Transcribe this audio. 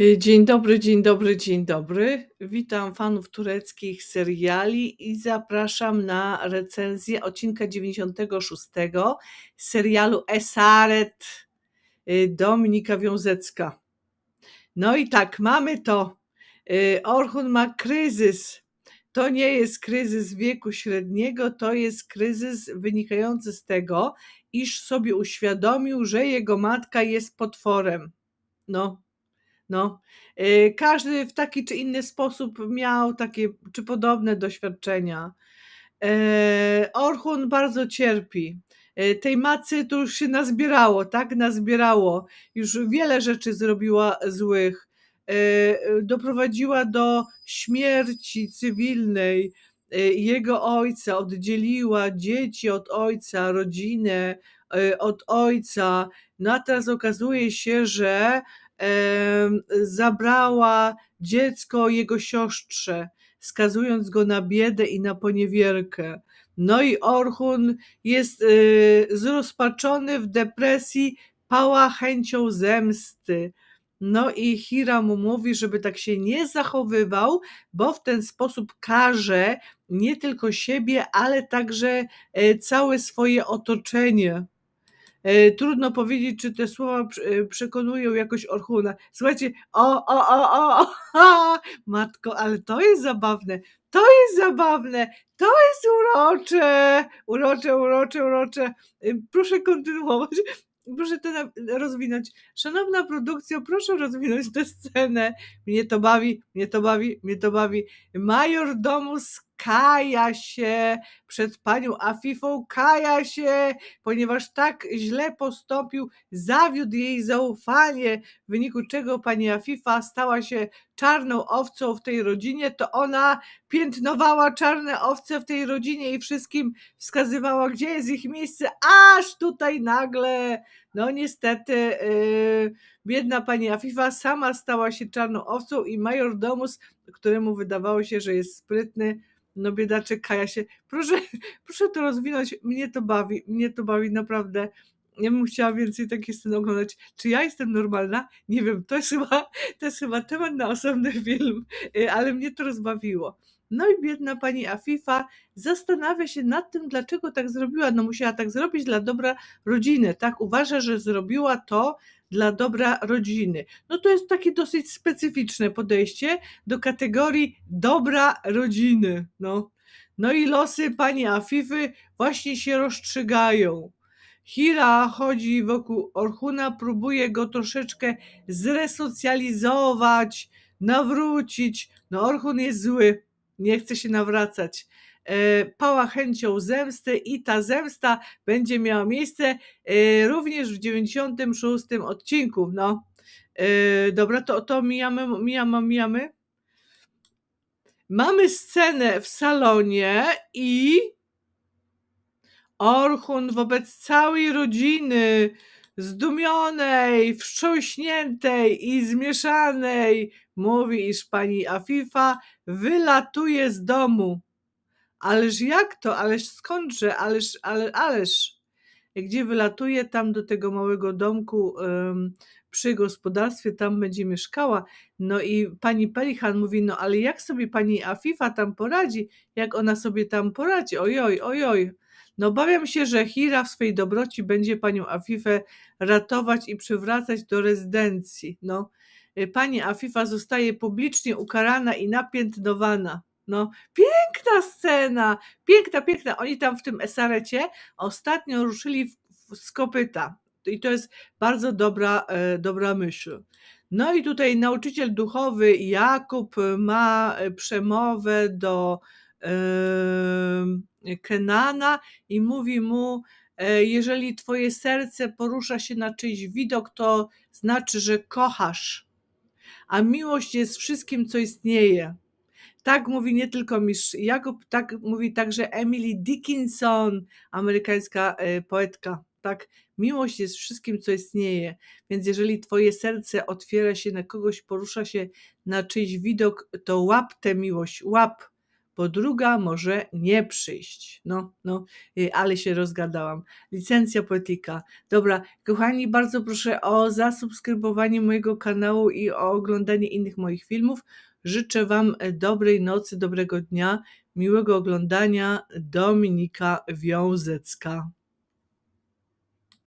Y, dzień dobry, dzień dobry, dzień dobry. Witam fanów tureckich seriali i zapraszam na recenzję odcinka 96 serialu Esaret y, Dominika Wiązecka. No i tak, mamy to. Y, Orhun ma kryzys. To nie jest kryzys wieku średniego, to jest kryzys wynikający z tego, iż sobie uświadomił, że jego matka jest potworem. No, no. Y, każdy w taki czy inny sposób miał takie czy podobne doświadczenia. Y, Orchun bardzo cierpi. Y, tej macy to już się nazbierało, tak? Nazbierało. Już wiele rzeczy zrobiła złych. Doprowadziła do śmierci cywilnej jego ojca, oddzieliła dzieci od ojca, rodzinę od ojca. No a teraz okazuje się, że zabrała dziecko jego siostrze, skazując go na biedę i na poniewierkę. No i Orchun jest y, zrozpaczony w depresji, pała chęcią zemsty. No i Hira mu mówi, żeby tak się nie zachowywał, bo w ten sposób karze nie tylko siebie, ale także e, całe swoje otoczenie. E, trudno powiedzieć, czy te słowa e, przekonują jakoś Orchuna. Słuchajcie, o, o, o, o, o, o matko, ale to jest zabawne. To jest zabawne, to jest urocze, urocze, urocze, urocze. E, proszę kontynuować, proszę to rozwinąć. Szanowna produkcja, proszę rozwinąć tę scenę. Mnie to bawi, mnie to bawi, mnie to bawi. Major domu z kaja się przed panią Afifą, kaja się, ponieważ tak źle postąpił, zawiódł jej zaufanie, w wyniku czego pani Afifa stała się czarną owcą w tej rodzinie, to ona piętnowała czarne owce w tej rodzinie i wszystkim wskazywała, gdzie jest ich miejsce, aż tutaj nagle, no niestety, yy, biedna pani Afifa sama stała się czarną owcą i major Domus, któremu wydawało się, że jest sprytny, no biedaczek Kaja się, proszę, proszę to rozwinąć, mnie to bawi, mnie to bawi naprawdę. Ja bym chciała więcej takich scen oglądać. Czy ja jestem normalna? Nie wiem, to jest chyba, to jest chyba temat na osobny film, e, ale mnie to rozbawiło. No i biedna pani Afifa zastanawia się nad tym, dlaczego tak zrobiła. No musiała tak zrobić dla dobra rodziny, tak? Uważa, że zrobiła to dla dobra rodziny. No to jest takie dosyć specyficzne podejście do kategorii dobra rodziny. No, no i losy pani Afify właśnie się rozstrzygają. Hira chodzi wokół Orhuna, próbuje go troszeczkę zresocjalizować, nawrócić. No Orhun jest zły, nie chce się nawracać. E, pała chęcią zemsty i ta zemsta będzie miała miejsce e, również w 96 odcinku. No, e, dobra, to, to mijamy, mijamy, mijamy. Mamy scenę w salonie i Orchun wobec całej rodziny zdumionej, wstrząśniętej i zmieszanej, mówi, iż pani Afifa wylatuje z domu. Ależ jak to, ależ skądże, ależ, ale, ależ. Gdzie wylatuje, tam do tego małego domku przy gospodarstwie, tam będzie mieszkała. No i pani Pelikan mówi, no ale jak sobie pani Afifa tam poradzi, jak ona sobie tam poradzi, ojoj, ojoj. No obawiam się, że Hira w swej dobroci będzie panią Afifę ratować i przywracać do rezydencji. No, y, pani Afifa zostaje publicznie ukarana i napiętnowana. No, piękna scena, piękna, piękna. Oni tam w tym esarecie ostatnio ruszyli w, w, z kopyta. I to jest bardzo dobra, e, dobra myśl. No i tutaj nauczyciel duchowy Jakub ma e, przemowę do Yy, Kenana i mówi mu, e, jeżeli twoje serce porusza się na czyjś widok, to znaczy, że kochasz. A miłość jest wszystkim, co istnieje. Tak mówi nie tylko mistrz Jakub, tak mówi także Emily Dickinson, amerykańska e, poetka. Tak, miłość jest wszystkim, co istnieje. Więc jeżeli twoje serce otwiera się na kogoś, porusza się na czyjś widok, to łap tę miłość, łap bo druga może nie przyjść. No, no, y, ale się rozgadałam. Licencja poetyka. Dobra, kochani, bardzo proszę o zasubskrybowanie mojego kanału i o oglądanie innych moich filmów. Życzę Wam e, dobrej nocy, dobrego dnia, miłego oglądania. Dominika Wiązecka.